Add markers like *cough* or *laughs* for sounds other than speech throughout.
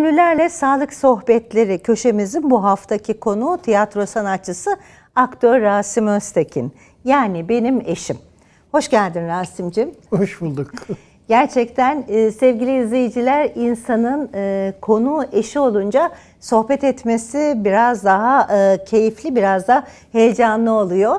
Ünlülerle Sağlık Sohbetleri köşemizin bu haftaki konuğu tiyatro sanatçısı aktör Rasim Öztekin. Yani benim eşim. Hoş geldin Rasim'cim. Hoş bulduk. Gerçekten e, sevgili izleyiciler insanın e, konu eşi olunca sohbet etmesi biraz daha e, keyifli, biraz da heyecanlı oluyor.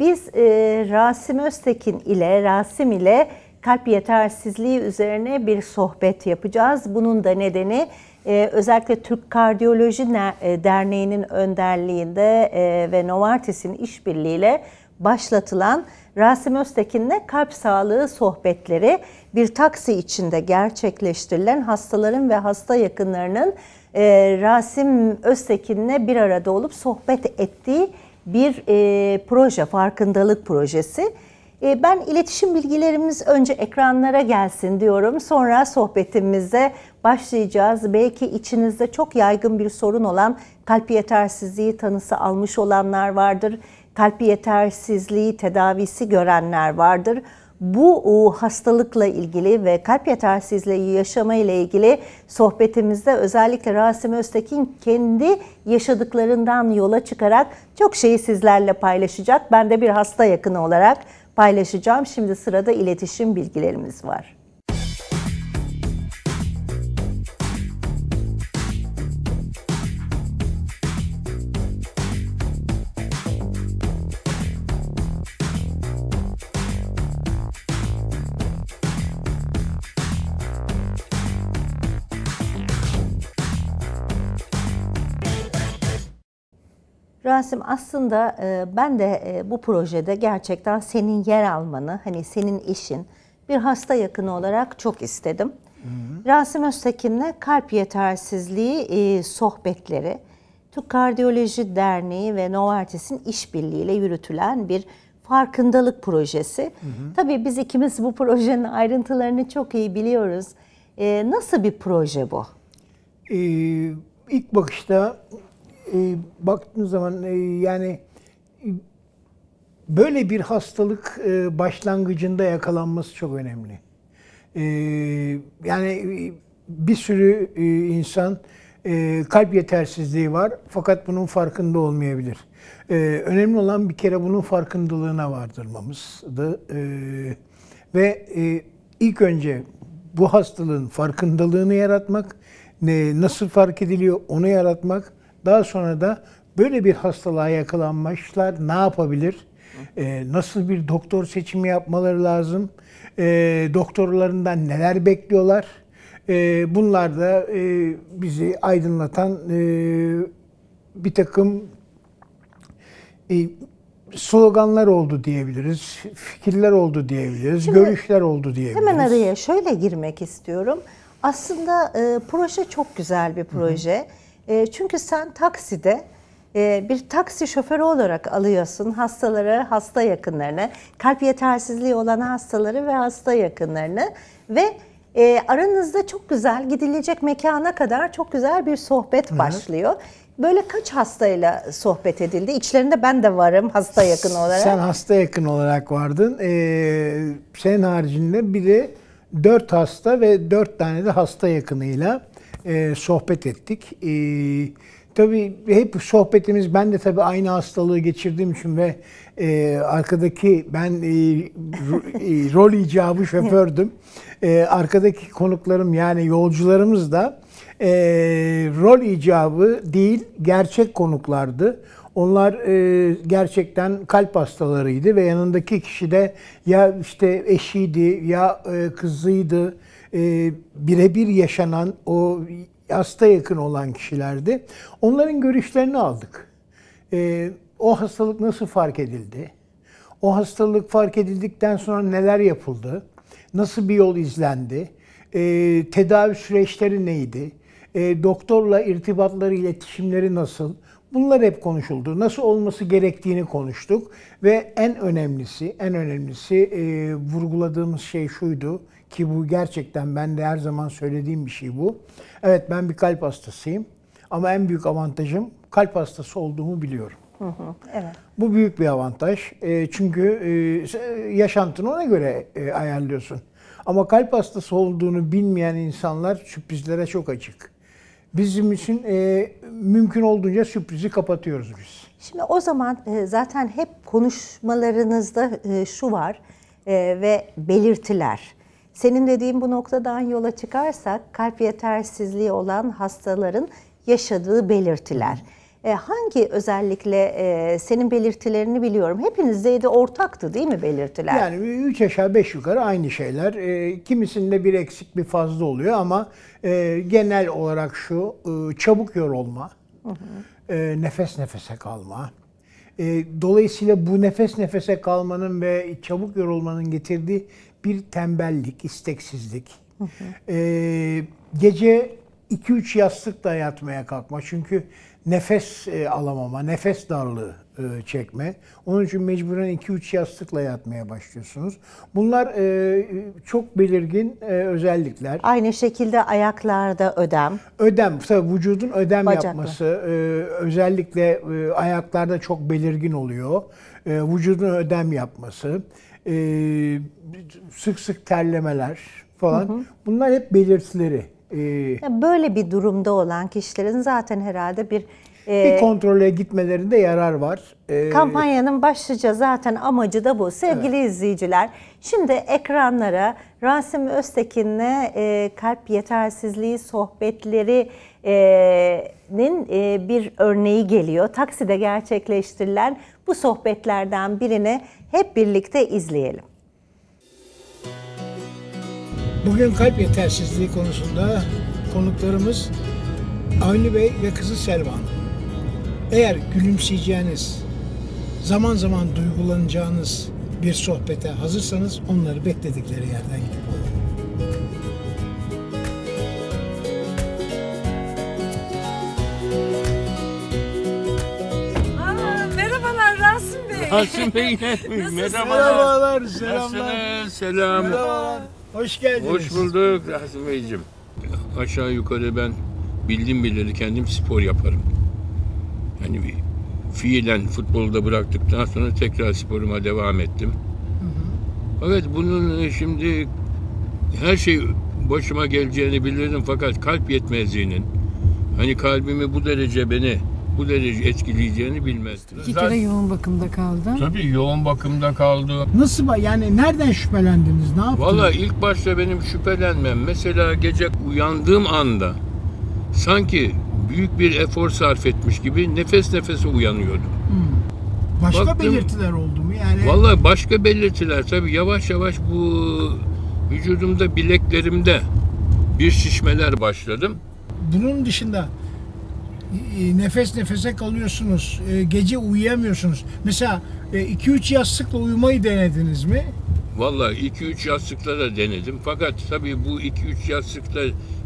biz e, Rasim Öztekin ile Rasim ile kalp yetersizliği üzerine bir sohbet yapacağız. Bunun da nedeni e, özellikle Türk Kardiyoloji e, Derneği'nin önderliğinde e, ve Novartis'in işbirliğiyle başlatılan Rasim Öztekin'le kalp sağlığı sohbetleri bir taksi içinde gerçekleştirilen hastaların ve hasta yakınlarının Rasim Öztekin'le bir arada olup sohbet ettiği bir proje, farkındalık projesi. E, ben iletişim bilgilerimiz önce ekranlara gelsin diyorum. Sonra sohbetimize başlayacağız. Belki içinizde çok yaygın bir sorun olan kalp yetersizliği tanısı almış olanlar vardır. Kalp yetersizliği tedavisi görenler vardır. Bu hastalıkla ilgili ve kalp yetersizliği yaşama ile ilgili sohbetimizde özellikle Rasim Öztekin kendi yaşadıklarından yola çıkarak çok şeyi sizlerle paylaşacak. Ben de bir hasta yakını olarak paylaşacağım. Şimdi sırada iletişim bilgilerimiz var. Rasim aslında e, ben de e, bu projede gerçekten senin yer almanı, hani senin işin bir hasta yakını olarak çok istedim. Hı hı. Rasim Öztekin'le kalp yetersizliği e, sohbetleri Türk Kardiyoloji Derneği ve Novartis'in işbirliğiyle yürütülen bir farkındalık projesi. Hı hı. Tabii biz ikimiz bu projenin ayrıntılarını çok iyi biliyoruz. Nasıl bir proje bu? Ee, ilk bakışta e, baktığınız zaman e, yani e, böyle bir hastalık e, başlangıcında yakalanması çok önemli. Ee, e, yani bir sürü e, insan e, kalp yetersizliği var fakat bunun farkında olmayabilir. E, önemli olan bir kere bunun farkındalığına vardırmamızdı. E, ve e, ilk önce bu hastalığın farkındalığını yaratmak, ne, nasıl fark ediliyor onu yaratmak daha sonra da böyle bir hastalığa yakalanmışlar ne yapabilir? E, nasıl bir doktor seçimi yapmaları lazım? E, doktorlarından neler bekliyorlar? E, bunlar da e, bizi aydınlatan e, bir takım e, sloganlar oldu diyebiliriz, fikirler oldu diyebiliriz, Şimdi, görüşler oldu diyebiliriz. Hemen araya şöyle girmek istiyorum. Aslında e, proje çok güzel bir proje. Hı hı. E, çünkü sen takside e, bir taksi şoförü olarak alıyorsun hastaları, hasta yakınlarını, kalp yetersizliği olan hastaları ve hasta yakınlarını ve e, aranızda çok güzel gidilecek mekana kadar çok güzel bir sohbet Hı -hı. başlıyor. Böyle kaç hastayla sohbet edildi? İçlerinde ben de varım hasta yakın olarak. Sen hasta yakın olarak vardın. Ee, senin haricinde bir de dört hasta ve dört tane de hasta yakınıyla e, sohbet ettik. E, tabii hep sohbetimiz, ben de tabii aynı hastalığı geçirdiğim için ve e, arkadaki ben e, rol icabı şofördüm. E, arkadaki konuklarım yani yolcularımız da e, rol icabı değil gerçek konuklardı. Onlar e, gerçekten kalp hastalarıydı ve yanındaki kişi de ya işte eşiydi ya e, kızıydı e, birebir yaşanan o hasta yakın olan kişilerdi. Onların görüşlerini aldık. E, o hastalık nasıl fark edildi? O hastalık fark edildikten sonra neler yapıldı? Nasıl bir yol izlendi? E, tedavi süreçleri neydi? E, doktorla irtibatları, iletişimleri nasıl? Bunlar hep konuşuldu. Nasıl olması gerektiğini konuştuk ve en önemlisi, en önemlisi e, vurguladığımız şey şuydu. Ki bu gerçekten ben de her zaman söylediğim bir şey bu. Evet ben bir kalp hastasıyım. Ama en büyük avantajım kalp hastası olduğumu biliyorum. evet. Bu büyük bir avantaj. E, çünkü e, yaşantını ona göre e, ayarlıyorsun. Ama kalp hastası olduğunu bilmeyen insanlar sürprizlere çok açık. Bizim için e, mümkün olduğunca sürprizi kapatıyoruz biz. Şimdi o zaman e, zaten hep konuşmalarınızda e, şu var e, ve belirtiler. Senin dediğin bu noktadan yola çıkarsak kalp yetersizliği olan hastaların yaşadığı belirtiler. E, hangi özellikle e, senin belirtilerini biliyorum. Hepinizdeydi ortaktı değil mi belirtiler? Yani üç aşağı beş yukarı aynı şeyler. E, kimisinde bir eksik bir fazla oluyor ama e, genel olarak şu e, çabuk yorulma, hı hı. E, nefes nefese kalma. E, dolayısıyla bu nefes nefese kalmanın ve çabuk yorulmanın getirdiği bir tembellik, isteksizlik. Ee, gece 2-3 yastıkla yatmaya kalkma. Çünkü nefes e, alamama, nefes darlığı e, çekme. Onun için mecburen 2-3 yastıkla yatmaya başlıyorsunuz. Bunlar e, çok belirgin e, özellikler. Aynı şekilde ayaklarda ödem. Ödem, tabii vücudun ödem Bacaklı. yapması e, özellikle e, ayaklarda çok belirgin oluyor. E, vücudun ödem yapması e, sık sık terlemeler falan. Hı hı. Bunlar hep belirtileri. E, ee, böyle bir durumda olan kişilerin zaten herhalde bir e, bir kontrole gitmelerinde yarar var. Ee, kampanyanın başlıca zaten amacı da bu. Sevgili evet. izleyiciler, şimdi ekranlara Rasim Öztekin'le e, kalp yetersizliği sohbetlerinin e, bir örneği geliyor. Takside gerçekleştirilen bu sohbetlerden birini. Hep birlikte izleyelim. Bugün kalp yetersizliği konusunda konuklarımız Avni Bey ve kızı Selva Hanım. Eğer gülümseyeceğiniz, zaman zaman duygulanacağınız bir sohbete hazırsanız onları bekledikleri yerden gidip olun. Asım Bey gelmiyor. Merhabalar. Merhabalar, selamlar. Selam. Merhabalar. Hoş geldiniz. Hoş bulduk Asım Beyciğim. Aşağı yukarı ben bildim bileli kendim spor yaparım. Yani bir fiilen futbolu da bıraktıktan sonra tekrar sporuma devam ettim. Evet bunun e, şimdi her şey başıma geleceğini bilirdim fakat kalp yetmezliğinin hani kalbimi bu derece beni bu derece etkileyeceğini bilmezdim. İki kere yoğun bakımda kaldı. Tabii yoğun bakımda kaldı. Nasıl ba- yani nereden şüphelendiniz? Ne yaptınız? Valla ilk başta benim şüphelenmem mesela gece uyandığım anda sanki büyük bir efor sarf etmiş gibi nefes nefese uyanıyordum. Hmm. Başka baktım- belirtiler oldu mu? Yani Valla başka belirtiler tabii yavaş yavaş bu vücudumda bileklerimde bir şişmeler başladım. bunun dışında e, nefes nefese kalıyorsunuz. E, gece uyuyamıyorsunuz. Mesela 2-3 e, yastıkla uyumayı denediniz mi? Vallahi 2-3 yastıkla da denedim. Fakat tabii bu 2-3 yastıkla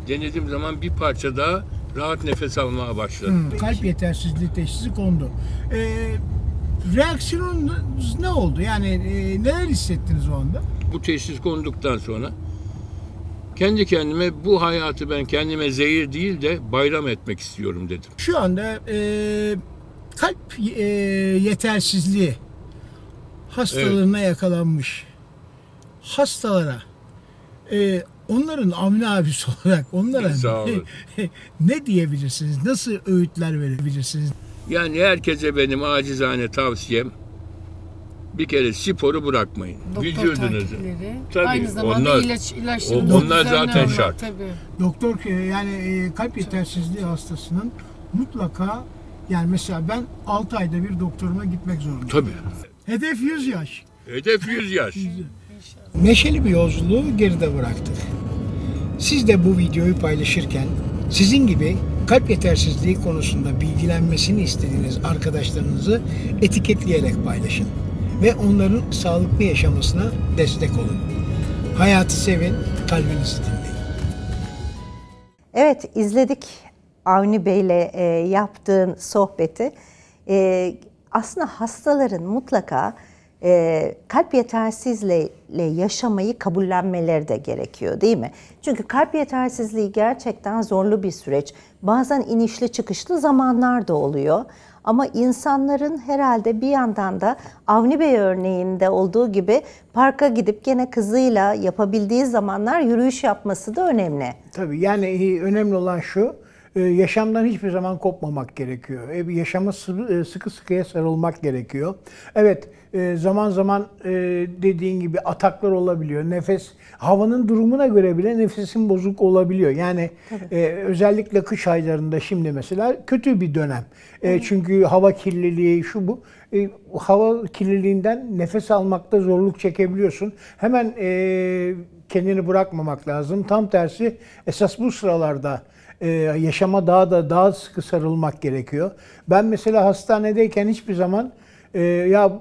denediğim zaman bir parça daha rahat nefes almaya başladım. Hmm, kalp yetersizliği teşhisi kondu. Ee, reaksiyonunuz ne oldu? Yani e, neler hissettiniz o anda? Bu teşhis konduktan sonra kendi kendime bu hayatı ben kendime zehir değil de bayram etmek istiyorum dedim. Şu anda e, kalp e, yetersizliği hastalığına evet. yakalanmış hastalara e, onların amine abisi *laughs* olarak onlara ne, *laughs* ne diyebilirsiniz? Nasıl öğütler verebilirsiniz? Yani herkese benim acizane tavsiyem bir kere sporu bırakmayın. Vücudunuzu. Tabii, Aynı zamanda onlar- ilaç, ilaçların o- onlar zaten almak, şart. Tabii. Doktor ki e, yani e, kalp yetersizliği hastasının mutlaka yani mesela ben 6 ayda bir doktoruma gitmek zorundayım. Tabii. Hedef 100 yaş. Hedef 100 yaş. Neşeli bir yolculuğu geride bıraktık. Siz de bu videoyu paylaşırken sizin gibi kalp yetersizliği konusunda bilgilenmesini istediğiniz arkadaşlarınızı etiketleyerek paylaşın ve onların sağlıklı yaşamasına destek olun. Hayatı sevin, kalbinizi dinleyin. Evet, izledik Avni Bey'le e, yaptığın sohbeti. E, aslında hastaların mutlaka e, kalp yetersizliğiyle yaşamayı kabullenmeleri de gerekiyor değil mi? Çünkü kalp yetersizliği gerçekten zorlu bir süreç. Bazen inişli çıkışlı zamanlar da oluyor. Ama insanların herhalde bir yandan da Avni Bey örneğinde olduğu gibi parka gidip gene kızıyla yapabildiği zamanlar yürüyüş yapması da önemli. Tabii yani e, önemli olan şu ee, yaşamdan hiçbir zaman kopmamak gerekiyor. Ee, Yaşama e, sıkı sıkıya sarılmak gerekiyor. Evet e, zaman zaman e, dediğin gibi ataklar olabiliyor. Nefes havanın durumuna göre bile nefesin bozuk olabiliyor. Yani Tabii. özellikle kış aylarında şimdi mesela kötü bir dönem. Hı. Çünkü hava kirliliği şu bu hava kirliliğinden nefes almakta zorluk çekebiliyorsun. Hemen e, kendini bırakmamak lazım. Tam tersi esas bu sıralarda e, yaşama daha da daha sıkı sarılmak gerekiyor. Ben mesela hastanedeyken hiçbir zaman e, ya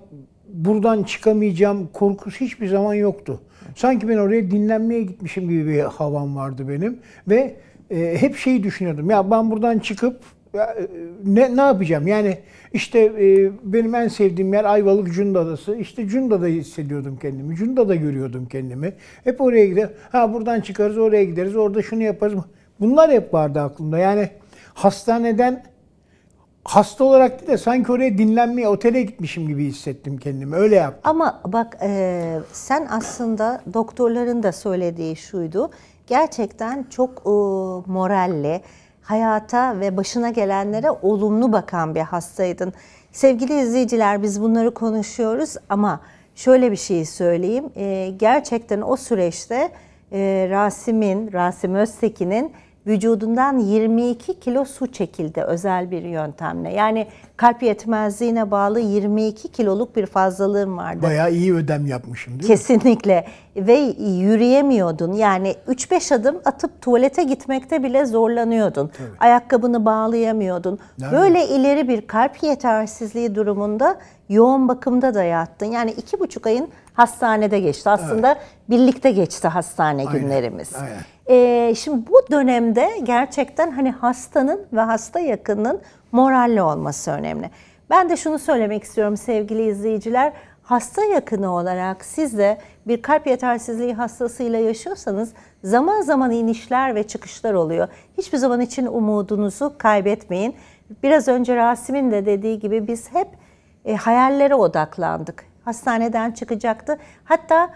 buradan çıkamayacağım korkusu hiçbir zaman yoktu. Sanki ben oraya dinlenmeye gitmişim gibi bir havam vardı benim ve e, hep şeyi düşünüyordum. Ya ben buradan çıkıp e, ne ne yapacağım? Yani işte e, benim en sevdiğim yer Ayvalık Cunda Adası. İşte Cunda'da hissediyordum kendimi. Cunda'da görüyordum kendimi. Hep oraya gider. Ha buradan çıkarız, oraya gideriz. Orada şunu yaparız. Bunlar hep vardı aklımda. Yani hastaneden hasta olarak değil de sanki oraya dinlenmeye, otele gitmişim gibi hissettim kendimi. Öyle yaptım. Ama bak e, sen aslında doktorların da söylediği şuydu. Gerçekten çok e, moralli, hayata ve başına gelenlere olumlu bakan bir hastaydın. Sevgili izleyiciler biz bunları konuşuyoruz ama şöyle bir şey söyleyeyim. E, gerçekten o süreçte e, Rasim'in, Rasim Öztekin'in vücudundan 22 kilo su çekildi özel bir yöntemle. Yani kalp yetmezliğine bağlı 22 kiloluk bir fazlalığım vardı. Bayağı iyi ödem yapmışım değil Kesinlikle. mi? Kesinlikle. Ve yürüyemiyordun. Yani 3-5 adım atıp tuvalete gitmekte bile zorlanıyordun. Tabii. Ayakkabını bağlayamıyordun. Nerede? Böyle ileri bir kalp yetersizliği durumunda yoğun bakımda da yattın. Yani 2,5 ayın hastanede geçti. Aslında evet. birlikte geçti hastane aynen, günlerimiz. Aynen. Ee, şimdi bu dönemde gerçekten hani hastanın ve hasta yakınının moralli olması önemli. Ben de şunu söylemek istiyorum sevgili izleyiciler. Hasta yakını olarak siz de bir kalp yetersizliği hastasıyla yaşıyorsanız zaman zaman inişler ve çıkışlar oluyor. Hiçbir zaman için umudunuzu kaybetmeyin. Biraz önce Rasim'in de dediği gibi biz hep e, hayallere odaklandık hastaneden çıkacaktı. Hatta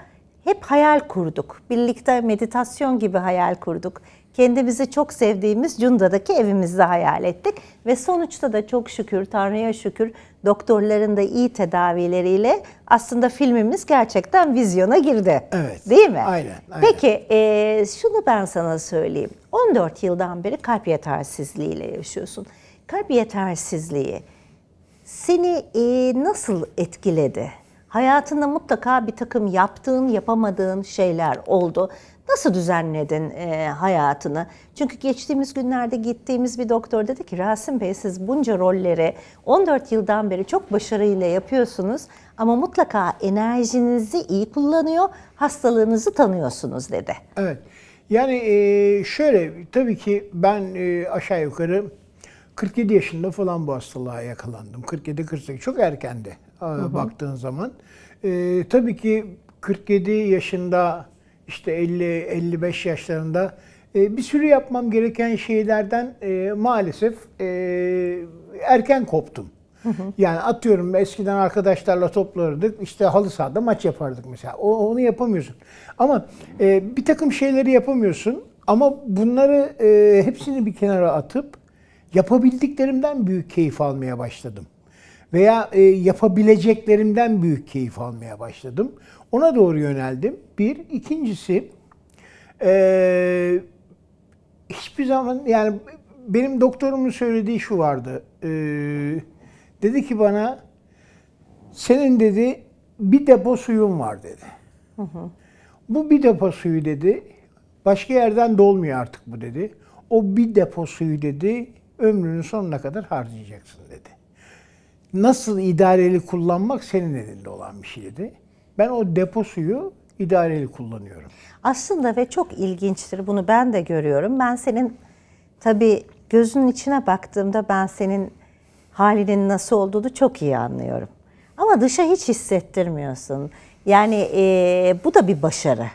hep hayal kurduk. Birlikte meditasyon gibi hayal kurduk. Kendimizi çok sevdiğimiz Cunda'daki evimizde hayal ettik ve sonuçta da çok şükür Tanrı'ya şükür doktorların da iyi tedavileriyle aslında filmimiz gerçekten vizyona girdi. Evet. Değil mi? Aynen. aynen. Peki e, şunu ben sana söyleyeyim. 14 yıldan beri kalp yetersizliğiyle yaşıyorsun. Kalp yetersizliği seni e, nasıl etkiledi? hayatında mutlaka bir takım yaptığın, yapamadığın şeyler oldu. Nasıl düzenledin e, hayatını? Çünkü geçtiğimiz günlerde gittiğimiz bir doktor dedi ki Rasim Bey siz bunca rolleri 14 yıldan beri çok başarıyla yapıyorsunuz ama mutlaka enerjinizi iyi kullanıyor, hastalığınızı tanıyorsunuz dedi. Evet. Yani e, şöyle tabii ki ben e, aşağı yukarı 47 yaşında falan bu hastalığa yakalandım. 47-48 çok erkendi hı ee, baktığın zaman. E, tabii ki 47 yaşında işte 50-55 yaşlarında e, bir sürü yapmam gereken şeylerden e, maalesef e, erken koptum. Yani atıyorum eskiden arkadaşlarla toplardık işte halı sahada maç yapardık mesela. O, onu yapamıyorsun. Ama e, bir takım şeyleri yapamıyorsun ama bunları e, hepsini bir kenara atıp yapabildiklerimden büyük keyif almaya başladım veya e, yapabileceklerimden büyük keyif almaya başladım. Ona doğru yöneldim. Bir. ikincisi e, hiçbir zaman yani benim doktorumun söylediği şu vardı. E, dedi ki bana senin dedi bir depo suyun var dedi. Hı hı. Bu bir depo suyu dedi. Başka yerden dolmuyor artık bu dedi. O bir depo suyu dedi ömrünün sonuna kadar harcayacaksın dedi nasıl idareli kullanmak senin elinde olan bir şeydi. Ben o depo suyu idareli kullanıyorum. Aslında ve çok ilginçtir bunu ben de görüyorum. Ben senin tabii gözünün içine baktığımda ben senin halinin nasıl olduğunu çok iyi anlıyorum. Ama dışa hiç hissettirmiyorsun. Yani e, bu da bir başarı.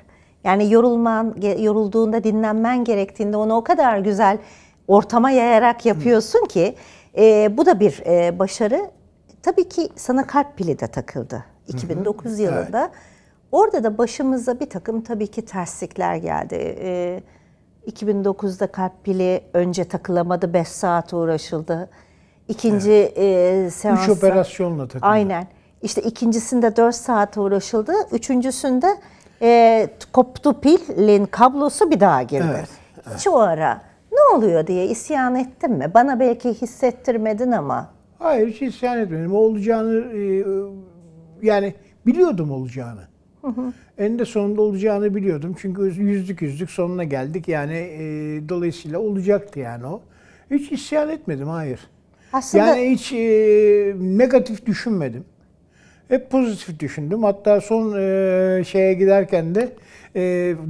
Yani yorulman, yorulduğunda dinlenmen gerektiğinde onu o kadar güzel ortama yayarak yapıyorsun ki e, bu da bir e, başarı. Tabii ki sana kalp pili de takıldı 2009 hı hı. yılında. Evet. Orada da başımıza bir takım tabii ki terslikler geldi. Ee, 2009'da kalp pili önce takılamadı, 5 saat uğraşıldı. İkinci evet. e, seansta... 3 operasyonla takıldı. Aynen. İşte ikincisinde 4 saat uğraşıldı. Üçüncüsünde e, koptu pilin kablosu bir daha girdi. Evet. Hiç evet. o ara ne oluyor diye isyan ettim mi? Bana belki hissettirmedin ama Hayır hiç isyan etmedim. olacağını e, yani biliyordum olacağını. Hı hı. Eninde sonunda olacağını biliyordum. Çünkü yüzlük yüzlük sonuna geldik. Yani e, dolayısıyla olacaktı yani o. Hiç isyan etmedim hayır. Aslında... Yani hiç e, negatif düşünmedim. Hep pozitif düşündüm. Hatta son e, şeye giderken de e,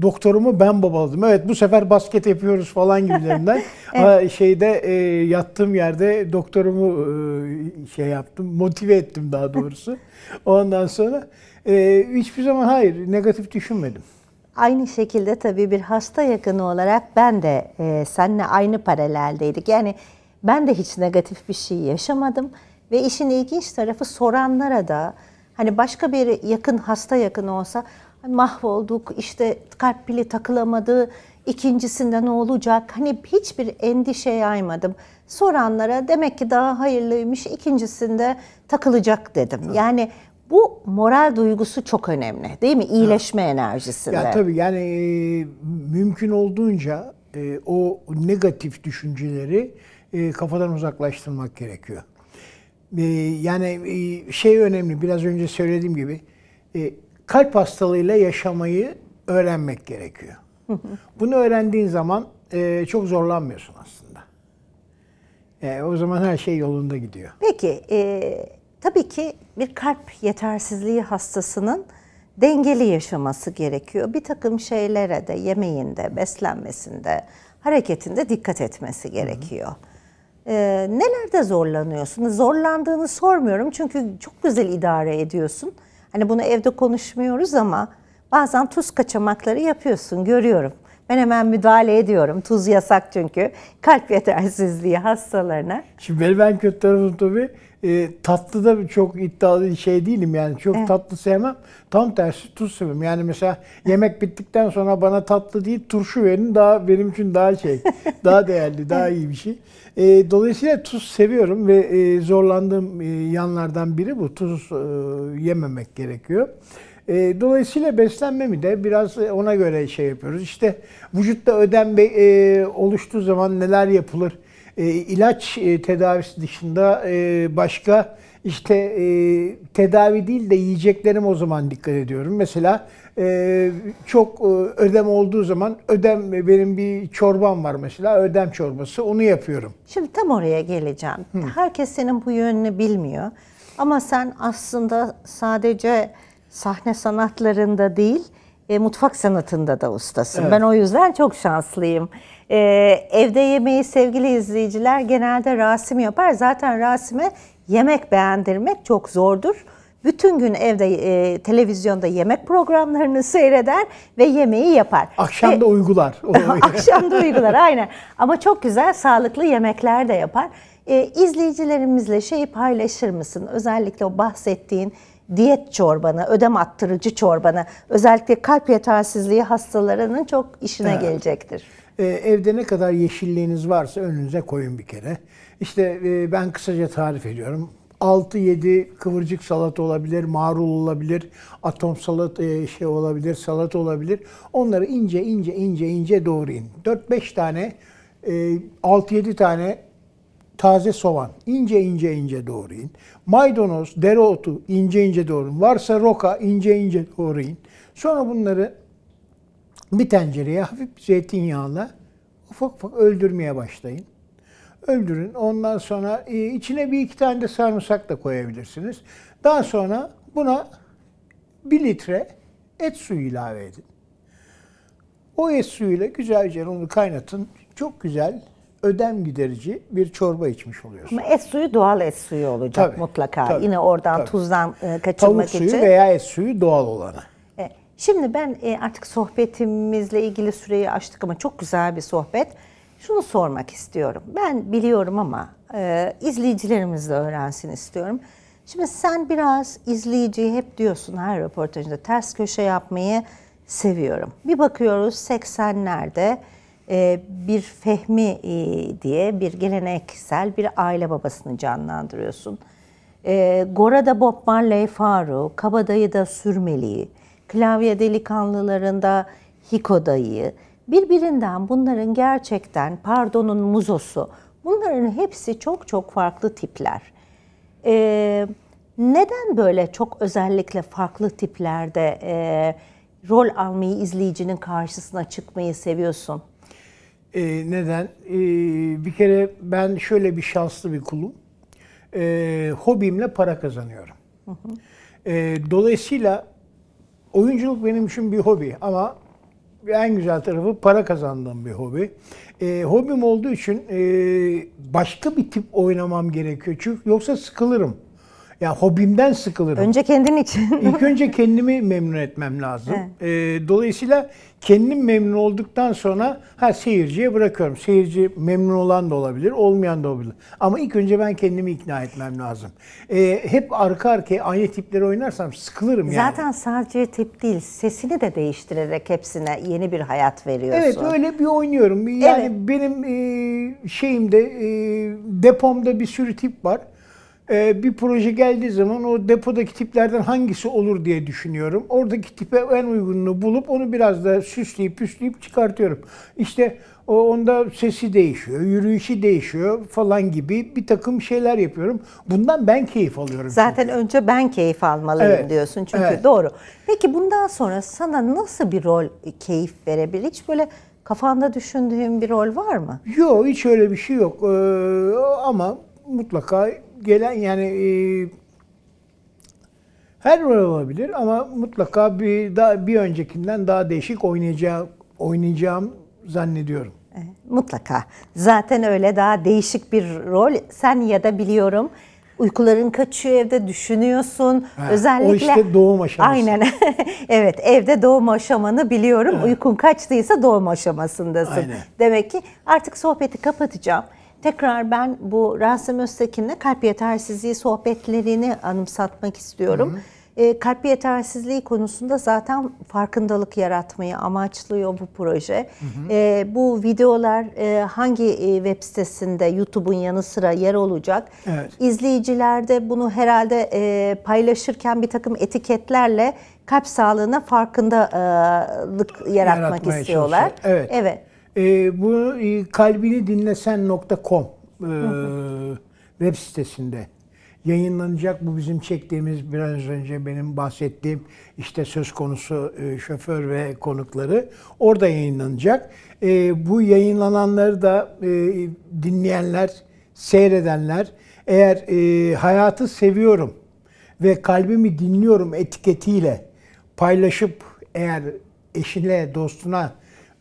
doktorumu ben babaladım. Evet bu sefer basket yapıyoruz falan gibilerinden. *laughs* evet. ha, şeyde e, yattığım yerde doktorumu e, şey yaptım, motive ettim daha doğrusu. *laughs* Ondan sonra e, hiçbir zaman hayır negatif düşünmedim. Aynı şekilde tabii bir hasta yakını olarak ben de e, seninle aynı paraleldeydik. Yani ben de hiç negatif bir şey yaşamadım. Ve işin ilginç tarafı soranlara da hani başka bir yakın hasta yakın olsa mahvolduk işte kalp pili takılamadı ikincisinde ne olacak hani hiçbir endişe yaymadım. Soranlara demek ki daha hayırlıymış ikincisinde takılacak dedim. Evet. Yani bu moral duygusu çok önemli değil mi? İyileşme evet. enerjisinde. Ya, tabii yani e, mümkün olduğunca e, o negatif düşünceleri e, kafadan uzaklaştırmak gerekiyor. Ee, yani e, şey önemli biraz önce söylediğim gibi e, kalp hastalığıyla yaşamayı öğrenmek gerekiyor. *laughs* Bunu öğrendiğin zaman e, çok zorlanmıyorsun aslında. o zaman her şey yolunda gidiyor. Peki e, tabii ki bir kalp yetersizliği hastasının dengeli yaşaması gerekiyor. Bir takım şeylere de yemeğinde, beslenmesinde, hareketinde dikkat etmesi gerekiyor. Hı hı. E, nelerde zorlanıyorsunuz? Zorlandığını sormuyorum çünkü çok güzel idare ediyorsun. Hani bunu evde konuşmuyoruz ama bazen tuz kaçamakları yapıyorsun görüyorum. Ben hemen müdahale ediyorum. Tuz yasak çünkü. Kalp yetersizliği hastalarına. Şimdi benim en kötü tarafım tabii e, tatlı da çok iddialı bir şey değilim yani. Çok evet. tatlı sevmem. Tam tersi tuz sevmem. Yani mesela yemek bittikten sonra bana tatlı değil turşu verin daha benim için daha şey, *laughs* daha değerli, daha iyi bir şey. E, dolayısıyla tuz seviyorum ve e, zorlandığım e, yanlardan biri bu. Tuz e, yememek gerekiyor. E, dolayısıyla beslenmemi de biraz e, ona göre şey yapıyoruz. İşte vücutta ödem e, oluştuğu zaman neler yapılır? E, ilaç e, tedavisi dışında e, başka işte e, tedavi değil de yiyeceklerim o zaman dikkat ediyorum. Mesela e, çok e, ödem olduğu zaman ödem e, benim bir çorbam var mesela ödem çorbası onu yapıyorum. Şimdi tam oraya geleceğim. Hı. Herkes senin bu yönünü bilmiyor ama sen aslında sadece sahne sanatlarında değil, e, mutfak sanatında da ustasın. Evet. Ben o yüzden çok şanslıyım. E, evde yemeği sevgili izleyiciler genelde Rasim yapar. Zaten Rasim'e yemek beğendirmek çok zordur. Bütün gün evde e, televizyonda yemek programlarını *laughs* seyreder ve yemeği yapar. Akşam e, *laughs* da uygular. akşam da uygular aynen. Ama çok güzel sağlıklı yemekler de yapar. E, izleyicilerimizle şeyi paylaşır mısın? Özellikle o bahsettiğin diyet çorbanı, ödem attırıcı çorbanı özellikle kalp yetersizliği hastalarının çok işine evet. gelecektir. Ee, evde ne kadar yeşilliğiniz varsa önünüze koyun bir kere. İşte e, ben kısaca tarif ediyorum. 6-7 kıvırcık salata olabilir, marul olabilir, atom salata e, şey olabilir, salata olabilir. Onları ince ince ince ince doğrayın. 4-5 tane, 6-7 e, tane taze soğan ince ince ince doğrayın. Maydanoz, dereotu ince ince doğrayın. Varsa roka ince ince doğrayın. Sonra bunları bir tencereye hafif zeytinyağla ufak ufak öldürmeye başlayın. Öldürün. Ondan sonra e, içine bir iki tane de sarımsak da koyabilirsiniz. Daha sonra buna bir litre et suyu ilave edin. O et suyuyla güzelce onu kaynatın. Çok güzel ödem giderici bir çorba içmiş oluyorsun. Ama et suyu doğal et suyu olacak tabii, mutlaka. Tabii, Yine oradan tabii. tuzdan e, kaçınmak Tavuk için. Tavuk suyu veya et suyu doğal olanı. E, şimdi ben e, artık sohbetimizle ilgili süreyi açtık ama çok güzel bir sohbet. Şunu sormak istiyorum. Ben biliyorum ama e, izleyicilerimiz de öğrensin istiyorum. Şimdi sen biraz izleyiciyi hep diyorsun her röportajında ters köşe yapmayı seviyorum. Bir bakıyoruz 80'lerde e, bir fehmi e, diye bir geleneksel bir aile babasını canlandırıyorsun. E, Gora'da Bob Marley Faru, Kabadayı da Sürmeli'yi, Klavye Delikanlılarında Hikodayı, birbirinden bunların gerçekten pardonun muzosu, bunların hepsi çok çok farklı tipler. neden böyle çok özellikle farklı tiplerde rol almayı izleyicinin karşısına çıkmayı seviyorsun? E, neden? E, bir kere ben şöyle bir şanslı bir kulum. E, hobimle para kazanıyorum. Hı hı. E, dolayısıyla oyunculuk benim için bir hobi ama en güzel tarafı para kazandığım bir hobi. E, hobim olduğu için e, başka bir tip oynamam gerekiyor çünkü yoksa sıkılırım yani hobimden sıkılırım. Önce kendin için. *laughs* İlk önce kendimi memnun etmem lazım. E, dolayısıyla kendim memnun olduktan sonra ha seyirciye bırakıyorum. Seyirci memnun olan da olabilir, olmayan da olabilir. Ama ilk önce ben kendimi ikna etmem lazım. E, hep arka arkaya aynı tipleri oynarsam sıkılırım yani. Zaten sadece tip değil, sesini de değiştirerek hepsine yeni bir hayat veriyorsun. Evet öyle bir oynuyorum. Yani evet. benim e, şeyimde e, depomda bir sürü tip var ee, bir proje geldiği zaman o depodaki tiplerden hangisi olur diye düşünüyorum. Oradaki tipe en uygununu bulup onu biraz da süsleyip püsleyip çıkartıyorum. İşte o onda sesi değişiyor, yürüyüşü değişiyor falan gibi bir takım şeyler yapıyorum. Bundan ben keyif alıyorum. Zaten çünkü. önce ben keyif almalıyım evet. diyorsun çünkü evet. doğru. Peki bundan sonra sana nasıl bir rol e, keyif verebilir? Hiç böyle kafanda düşündüğün bir rol var mı? Yok hiç öyle bir şey yok ee, ama mutlaka gelen yani e, her rol olabilir ama mutlaka bir daha bir öncekinden daha değişik oynayacağım oynayacağım zannediyorum. mutlaka. Zaten öyle daha değişik bir rol sen ya da biliyorum uykuların kaçıyor evde düşünüyorsun. Ha, Özellikle o işte doğum aşaması. Aynen. *laughs* evet, evde doğum aşamanı biliyorum. Ha. Uykun kaçtıysa doğum aşamasındasın. Aynen. Demek ki artık sohbeti kapatacağım tekrar ben bu Rasim Öztekin'le kalp yetersizliği sohbetlerini anımsatmak istiyorum. Hı ee, kalp yetersizliği konusunda zaten farkındalık yaratmayı amaçlıyor bu proje. Hı hı. Ee, bu videolar e, hangi e, web sitesinde YouTube'un yanı sıra yer olacak? Evet. İzleyiciler bunu herhalde e, paylaşırken bir takım etiketlerle kalp sağlığına farkındalık yaratmak Yaratmaya istiyorlar. Evet. evet. Ee, e, bunu e, kalbini dinlesen.com e, web sitesinde yayınlanacak. Bu bizim çektiğimiz biraz önce benim bahsettiğim işte söz konusu e, şoför ve konukları orada yayınlanacak. E, bu yayınlananları da e, dinleyenler, seyredenler eğer e, hayatı seviyorum ve kalbimi dinliyorum etiketiyle paylaşıp eğer eşine, dostuna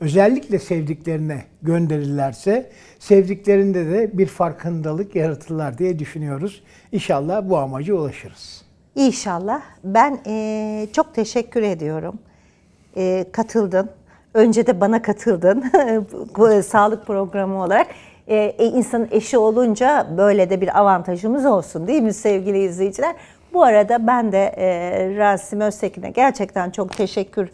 özellikle sevdiklerine gönderirlerse sevdiklerinde de bir farkındalık yaratırlar diye düşünüyoruz. İnşallah bu amaca ulaşırız. İnşallah. Ben e, çok teşekkür ediyorum. E, katıldın. Önce de bana katıldın. *laughs* E, sağlık programı olarak. E, e, insanın eşi olunca böyle de bir avantajımız olsun değil mi sevgili izleyiciler? Bu arada ben de e, Rasim Öztekin'e gerçekten çok teşekkür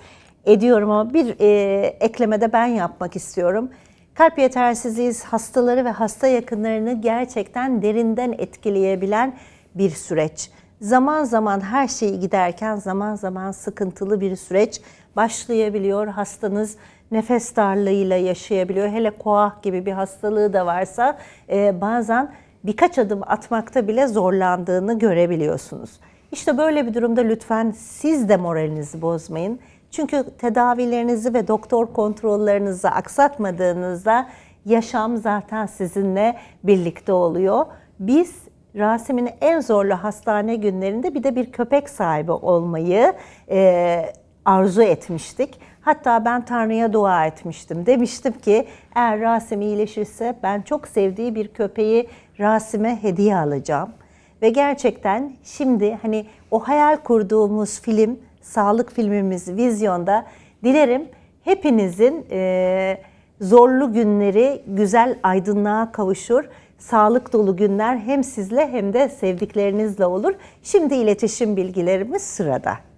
ediyorum ama bir e, eklemede ben yapmak istiyorum. Kalp yetersizliği hastaları ve hasta yakınlarını gerçekten derinden etkileyebilen bir süreç. Zaman zaman her şeyi giderken zaman zaman sıkıntılı bir süreç başlayabiliyor. Hastanız nefes darlığıyla yaşayabiliyor. Hele koah gibi bir hastalığı da varsa e, bazen birkaç adım atmakta bile zorlandığını görebiliyorsunuz. İşte böyle bir durumda lütfen siz de moralinizi bozmayın. Çünkü tedavilerinizi ve doktor kontrollerinizi aksatmadığınızda yaşam zaten sizinle birlikte oluyor. Biz Rasim'in en zorlu hastane günlerinde bir de bir köpek sahibi olmayı e, arzu etmiştik. Hatta ben Tanrı'ya dua etmiştim. Demiştim ki eğer Rasim iyileşirse ben çok sevdiği bir köpeği Rasim'e hediye alacağım. Ve gerçekten şimdi hani o hayal kurduğumuz film sağlık filmimiz Vizyon'da. Dilerim hepinizin e, zorlu günleri güzel aydınlığa kavuşur. Sağlık dolu günler hem sizle hem de sevdiklerinizle olur. Şimdi iletişim bilgilerimiz sırada.